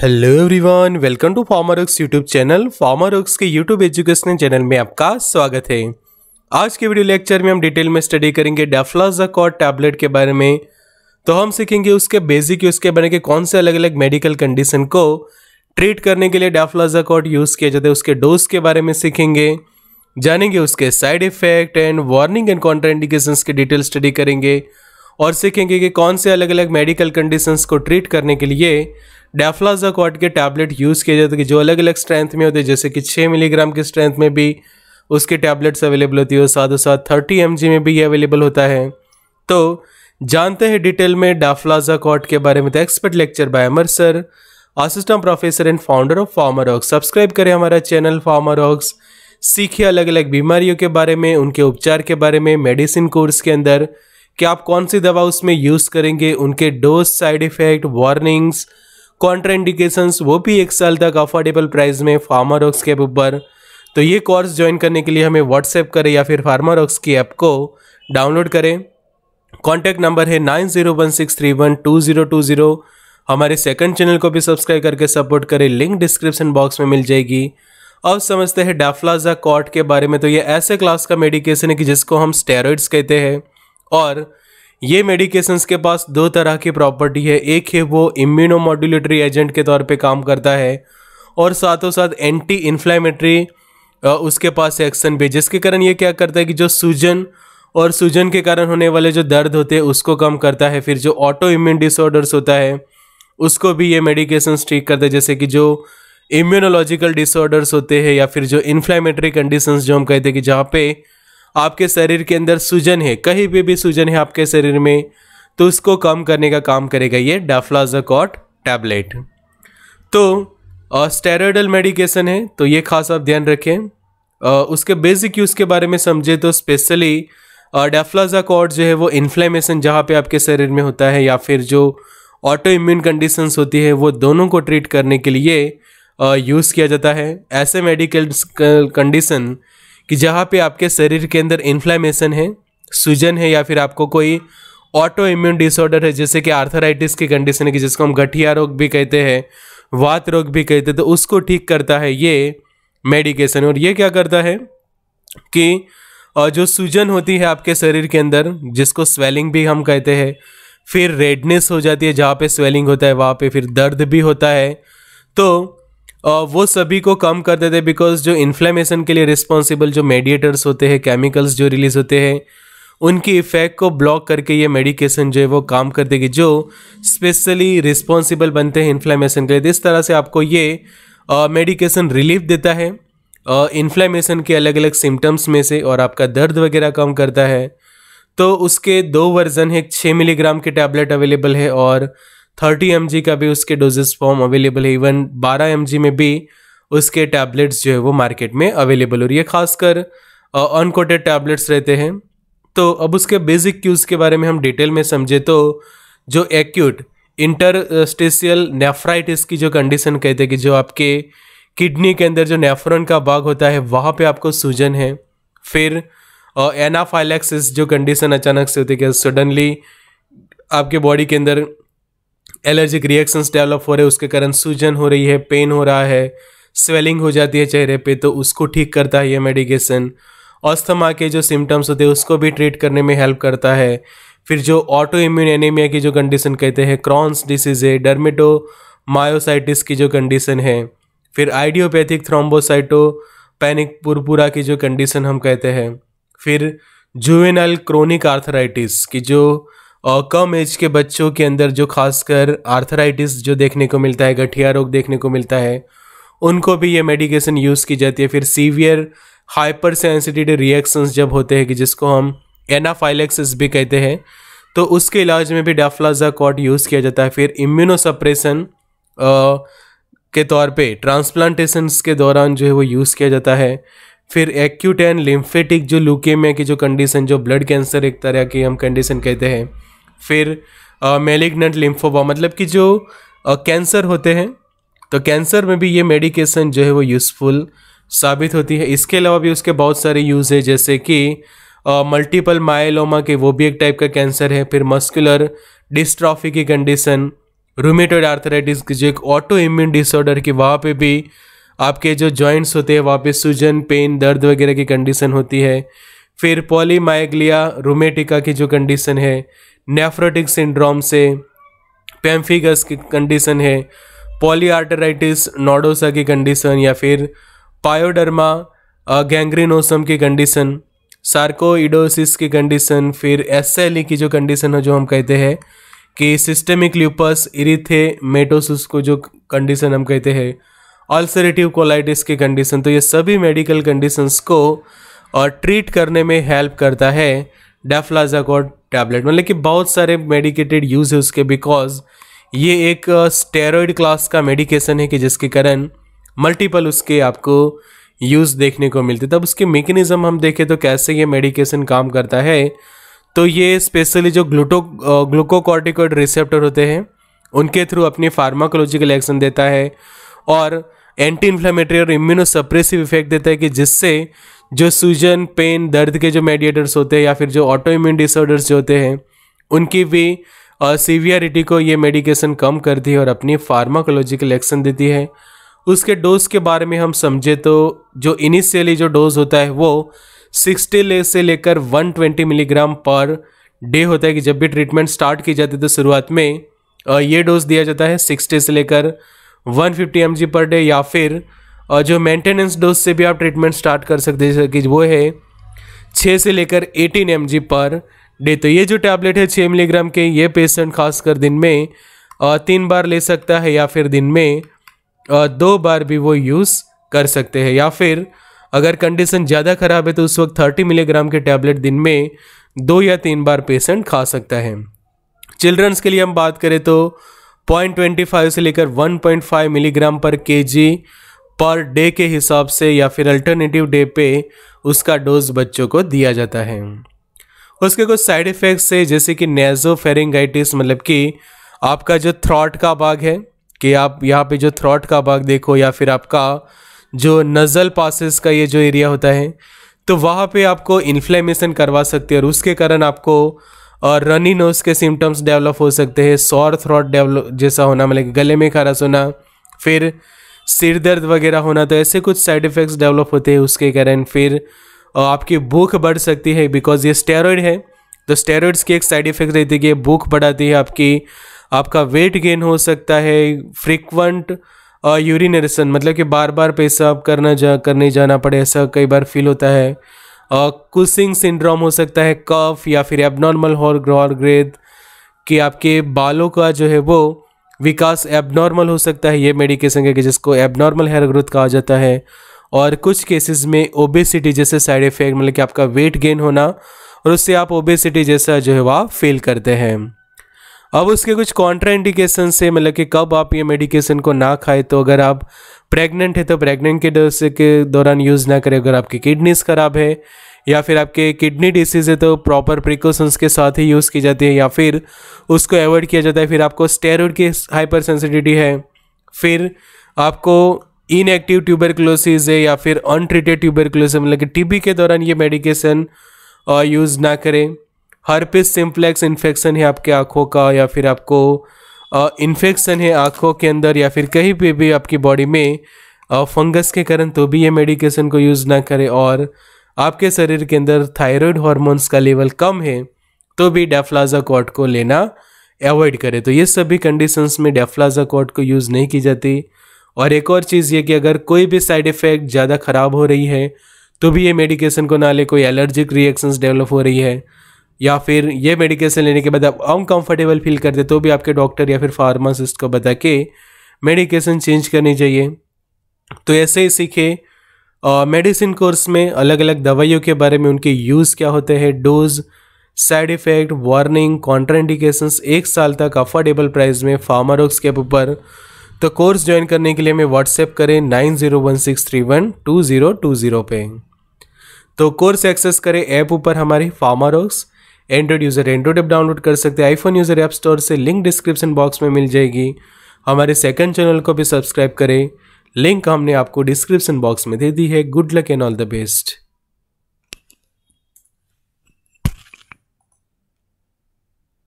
hello everyone welcome to farmer works YouTube channel farmer works के YouTube education channel में आपका स्वागत है आज के वीडियो लेक्चर में हम डिटेल में स्टडी करेंगे डेफ्लाजाकॉट टैबलेट के बारे में तो हम सीखेंगे उसके बेसिक यूज़ के बारे में कौन से अलग अलग मेडिकल कंडीशन को ट्रीट करने के लिए डेफ्लाजाकॉट यूज़ किया जाता है उसके डोज के बारे में सीखेंगे जानेंगे उसके side effect and warning and indication की डिटेल स्टडी करेंगे और सीखेंगे कि कौन से अलग अलग मेडिकल कंडीशंस को ट्रीट करने के लिए डेफ्लाजाकॉट के टैबलेट यूज़ किए जाते हैं जो अलग अलग स्ट्रेंथ में होते हैं जैसे कि छः मिलीग्राम की स्ट्रेंथ में भी उसके टैबलेट्स अवेलेबल होती है और साथ साथ थर्टी एम में भी ये अवेलेबल होता है तो जानते हैं डिटेल में कॉट के बारे में तो expert lecture by Amar sir assistant professor and founder of Pharmarox subscribe करें हमारा चैनल फार्मारॉक्स सीखिए अलग अलग बीमारियों के बारे में उनके उपचार के बारे में मेडिसिन कोर्स के अंदर कि आप कौन सी दवा उसमें यूज़ करेंगे उनके dose side effect warnings contraindication वो भी एक साल तक अफोर्डेबल प्राइस में फार्मा के ऊपर तो ये कोर्स ज्वाइन करने के लिए हमें व्हाट्सएप करें या फिर फार्मा की ऐप को डाउनलोड करें कॉन्टैक्ट नंबर है nine zero one six three one two zero two zero हमारे सेकंड चैनल को भी सब्सक्राइब करके सपोर्ट करें लिंक डिस्क्रिप्शन बॉक्स में मिल जाएगी अब समझते हैं डाफ्लाजा कॉट के बारे में तो ये ऐसे क्लास का मेडिकेशन है कि जिसको हम स्टेरॉइड्स कहते हैं और ये मेडिकेशंस के पास दो तरह की प्रॉपर्टी है एक है वो इम्यूनोमॉड्यूलेटरी एजेंट के तौर पे काम करता है और साथों साथ एंटी इन्फ्लामेटरी उसके पास एक्शन भी जिसके कारण ये क्या करता है कि जो सूजन और सूजन के कारण होने वाले जो दर्द होते हैं उसको कम करता है फिर जो ऑटो इम्यून डिसऑर्डर्स होता है उसको भी ये मेडिकेशन ठीक करते हैं जैसे कि जो इम्यूनोलॉजिकल डिसऑर्डर्स होते हैं या फिर जो इन्फ्लामेटरी कंडीशंस जो हम कहते हैं कि जहाँ पे आपके शरीर के अंदर सूजन है कहीं पे भी सूजन है आपके शरीर में तो उसको कम करने का काम करेगा ये डाफ्लाजाकॉट टैबलेट तो स्टेरॉयडल मेडिकेशन है तो ये खास आप ध्यान रखें आ, उसके बेसिक यूज़ के बारे में समझे तो स्पेशली डेफ्लाजाकॉट जो है वो इन्फ्लेमेशन जहाँ पे आपके शरीर में होता है या फिर जो ऑटो इम्यून कंडीशंस होती है वो दोनों को ट्रीट करने के लिए यूज़ किया जाता है ऐसे मेडिकल कंडीशन कि जहाँ पे आपके शरीर के अंदर इन्फ्लामेशन है सूजन है या फिर आपको कोई ऑटो इम्यून डिसऑर्डर है जैसे कि आर्थराइटिस की कंडीशन है कि जिसको हम गठिया रोग भी कहते हैं वात रोग भी कहते हैं तो उसको ठीक करता है ये मेडिकेशन और ये क्या करता है कि जो सूजन होती है आपके शरीर के अंदर जिसको स्वेलिंग भी हम कहते हैं फिर रेडनेस हो जाती है जहाँ पे स्वेलिंग होता है वहाँ पे फिर दर्द भी होता है तो वो सभी को कम कर देते बिकॉज जो इन्फ्लेमेशन के लिए रिस्पॉन्सिबल जो मेडिएटर्स होते हैं केमिकल्स जो रिलीज होते हैं उनकी इफ़ेक्ट को ब्लॉक करके ये मेडिकेशन जो है वो काम कर देगी जो स्पेशली रिस्पॉन्सिबल बनते हैं इन्फ्लेमेशन के लिए इस तरह से आपको ये मेडिकेशन रिलीफ देता है इन्फ्लेमेशन के अलग अलग सिम्टम्स में से और आपका दर्द वगैरह कम करता है तो उसके दो वर्जन है छः मिलीग्राम के टैबलेट अवेलेबल है और थर्टी एम का भी उसके डोजेस फॉर्म अवेलेबल है इवन बारह एम में भी उसके टैबलेट्स जो है वो मार्केट में अवेलेबल हो रही है खासकर अनकोटेड टैबलेट्स रहते हैं तो अब उसके बेसिक क्यूज़ के बारे में हम डिटेल में समझे तो जो एक्यूट इंटरस्टेशियल नेफ्राइटिस की जो कंडीशन कहते हैं कि जो आपके किडनी के अंदर जो नेफ्रन का बाग होता है वहाँ पे आपको सूजन है फिर एनाफाइलैक्सिस जो कंडीशन अचानक से होती है कि सडनली आपके बॉडी के अंदर एलर्जिक रिएक्शंस डेवलप हो रहे उसके कारण सूजन हो रही है पेन हो रहा है स्वेलिंग हो जाती है चेहरे पे तो उसको ठीक करता है ये मेडिकेशन अस्थमा के जो सिम्टम्स होते हैं उसको भी ट्रीट करने में हेल्प करता है फिर जो ऑटो इम्यून एनीमिया की जो कंडीशन कहते हैं क्रॉन्स डिसीज़ है डर्मेटो मायोसाइटिस की जो कंडीशन है फिर आइडियोपैथिक थ्रोम्बोसाइटो पैनिक पुरपुरा की जो कंडीशन हम कहते हैं फिर जुवेनल क्रोनिक आर्थराइटिस की जो और कम एज के बच्चों के अंदर जो खासकर आर्थराइटिस जो देखने को मिलता है गठिया रोग देखने को मिलता है उनको भी ये मेडिकेशन यूज़ की जाती है फिर सीवियर हाइपर सेंसिटिव रिएक्शंस जब होते हैं कि जिसको हम एनाफाइलेक्सिस भी कहते हैं तो उसके इलाज में भी डाफ्लाजा कॉट यूज़ किया जाता है फिर इम्यूनोसप्रेशन के तौर पे ट्रांसप्लांटेशंस के दौरान जो है वो यूज़ किया जाता है फिर एक्यूट एंड लिम्फेटिक जो लूकेमिया की जो कंडीशन जो ब्लड कैंसर एक तरह की हम कंडीशन कहते हैं फिर मेलिग्नेंट लिम्फोमा मतलब कि जो कैंसर होते हैं तो कैंसर में भी ये मेडिकेशन जो है वो यूज़फुल साबित होती है इसके अलावा भी उसके बहुत सारे यूज़ है जैसे कि मल्टीपल माइलोमा के वो भी एक टाइप का कैंसर है फिर मस्कुलर डिस्ट्रॉफी की कंडीशन रूमेटोड आर्थराइटिस की जो एक ऑटो इम्यून डिसऑर्डर की वहाँ पे भी आपके जो जॉइंट्स होते हैं वहाँ पे सूजन पेन दर्द वगैरह की कंडीशन होती है फिर पॉलीमाइग्लिया रोमेटिका की जो कंडीशन है नेफ्रोटिक सिंड्रोम से पेम्फिगस की कंडीशन है पॉलीआर्टराइटिस नोडोसा की कंडीशन या फिर पायोडर्मा गैंग्रीनोसम की कंडीशन सार्कोइडोसिस की कंडीशन फिर एस e की जो कंडीशन है जो हम कहते हैं कि सिस्टेमिक ल्यूपस मेटोसिस को जो कंडीशन हम कहते हैं ऑल्सरेटिव कोलाइटिस की कंडीशन तो ये सभी मेडिकल कंडीशंस को और ट्रीट करने में हेल्प करता है डेफ्लाजाकोड टैबलेट मतलब कि बहुत सारे मेडिकेटेड यूज़ है उसके बिकॉज ये एक स्टेरॉयड क्लास का मेडिकेशन है कि जिसके कारण मल्टीपल उसके आपको यूज़ देखने को मिलते तब उसके मेकेनिज्म हम देखें तो कैसे ये मेडिकेशन काम करता है तो ये स्पेशली जो ग्लूटो ग्लूकोकॉर्टिकोड रिसेप्टर होते हैं उनके थ्रू अपनी फार्माकोलॉजिकल एक्शन देता है और एंटी इन्फ्लामेटरी और इम्यूनोसप्रेसिव इफेक्ट देता है कि जिससे जो सूजन पेन दर्द के जो मेडिएटर्स होते हैं या फिर जो ऑटो इम्यून डिसऑर्डर्स जो होते हैं उनकी भी सीवियरिटी को ये मेडिकेशन कम करती है और अपनी फार्माकोलॉजिकल एक्शन देती है उसके डोज के बारे में हम समझे तो जो इनिशियली जो डोज होता है वो 60 ले से लेकर 120 मिलीग्राम पर डे होता है कि जब भी ट्रीटमेंट स्टार्ट की जाती है तो शुरुआत में ये डोज दिया जाता है 60 से लेकर 150 एम पर डे या फिर और जो मेंटेनेंस डोज से भी आप ट्रीटमेंट स्टार्ट कर सकते हैं कि वो है छः से लेकर एटीन एम पर डे तो ये जो टैबलेट है छः मिलीग्राम के ये पेशेंट खासकर दिन में तीन बार ले सकता है या फिर दिन में दो बार भी वो यूज़ कर सकते हैं या फिर अगर कंडीशन ज़्यादा ख़राब है तो उस वक्त थर्टी मिलीग्राम के टैबलेट दिन में दो या तीन बार पेशेंट खा सकता है चिल्ड्रंस के लिए हम बात करें तो फाइव से लेकर फाइव मिलीग्राम पर जी पर डे के हिसाब से या फिर अल्टरनेटिव डे पे उसका डोज बच्चों को दिया जाता है उसके कुछ साइड इफ़ेक्ट्स है जैसे कि नेजोफेरिंगाइटिस मतलब कि आपका जो थ्रॉट का भाग है कि आप यहाँ पे जो थ्रॉट का भाग देखो या फिर आपका जो नज़ल पासिस का ये जो एरिया होता है तो वहाँ पे आपको इन्फ्लेमेशन करवा सकती है और उसके कारण आपको और रनी नोज के सिम्टम्स डेवलप हो सकते हैं सौर थ्रॉट डेवलप जैसा होना मतलब गले में खारा होना फिर सिर दर्द वगैरह होना तो ऐसे कुछ साइड इफ़ेक्ट्स डेवलप होते हैं उसके कारण फिर आपकी भूख बढ़ सकती है बिकॉज ये स्टेरॉयड है तो स्टेरॉयड्स की एक साइड इफ़ेक्ट रहती है कि भूख बढ़ाती है आपकी आपका वेट गेन हो सकता है फ्रिक्वेंट यूरिनेशन मतलब कि बार बार पेशाब करना जा करने जाना पड़े ऐसा कई बार फील होता है कुसिंग सिंड्रोम हो सकता है कफ या फिर एबनॉर्मल हॉर ग्रॉर ग्रेथ कि आपके बालों का जो है वो विकास एबनॉर्मल हो सकता है ये मेडिकेशन के जिसको एबनॉर्मल हेयर ग्रोथ कहा जाता है और कुछ केसेस में ओबेसिटी जैसे साइड इफेक्ट मतलब कि आपका वेट गेन होना और उससे आप ओबेसिटी जैसा जो है वह फील करते हैं अब उसके कुछ कॉन्ट्रा इंडिकेशन से मतलब कि कब आप ये मेडिकेशन को ना खाएं तो अगर आप प्रेग्नेंट है तो प्रेग्नेंट के डर के दौरान यूज़ ना करें अगर आपकी किडनीज ख़राब है या फिर आपके किडनी डिसीज़ है तो प्रॉपर प्रिकॉशंस के साथ ही यूज़ की जाती है या फिर उसको अवॉइड किया जाता है फिर आपको स्टेरॉइड की हाइपर सेंसिटिविटी है फिर आपको इनएक्टिव ट्यूबरक्लोसिस है या फिर अनट्रीटेड ट्यूबरक्लोसिस मतलब कि टीबी के दौरान ये मेडिकेशन यूज़ uh, ना करें हर्पिस सिंप्लेक्स इन्फेक्शन है आपके आँखों का या फिर आपको इन्फेक्शन uh, है आँखों के अंदर या फिर कहीं पे भी आपकी बॉडी में फंगस uh, के कारण तो भी ये मेडिकेशन को यूज़ ना करें और आपके शरीर के अंदर थायराइड हॉर्मोन्स का लेवल कम है तो भी डेफ्लाजा कॉट को लेना अवॉइड करें तो ये सभी कंडीशंस में डेफ्लाजा कॉट को यूज़ नहीं की जाती और एक और चीज़ ये कि अगर कोई भी साइड इफ़ेक्ट ज़्यादा ख़राब हो रही है तो भी ये मेडिकेशन को ना ले कोई एलर्जिक रिएक्शंस डेवलप हो रही है या फिर ये मेडिकेशन लेने के बाद आप अनकंफर्टेबल फील करते तो भी आपके डॉक्टर या फिर फार्मासिस्ट को बता के मेडिकेशन चेंज करनी चाहिए तो ऐसे ही सीखें मेडिसिन कोर्स में अलग अलग दवाइयों के बारे में उनके यूज़ क्या होते हैं dose side effect warning contraindications एक साल तक अफोर्डेबल प्राइस में फार्मारोक्स के ऊपर तो कोर्स ज्वाइन करने के लिए हमें व्हाट्सएप करें nine zero one six three one two zero two zero पे तो कोर्स एक्सेस करें ऐप ऊपर हमारे Pharmarox Android user Android app download कर सकते हैं आईफोन यूज़र ऐप स्टोर से लिंक डिस्क्रिप्शन बॉक्स में मिल जाएगी हमारे सेकंड चैनल को भी सब्सक्राइब करें लिंक हमने आपको डिस्क्रिप्शन बॉक्स में दे दी है good luck and all the best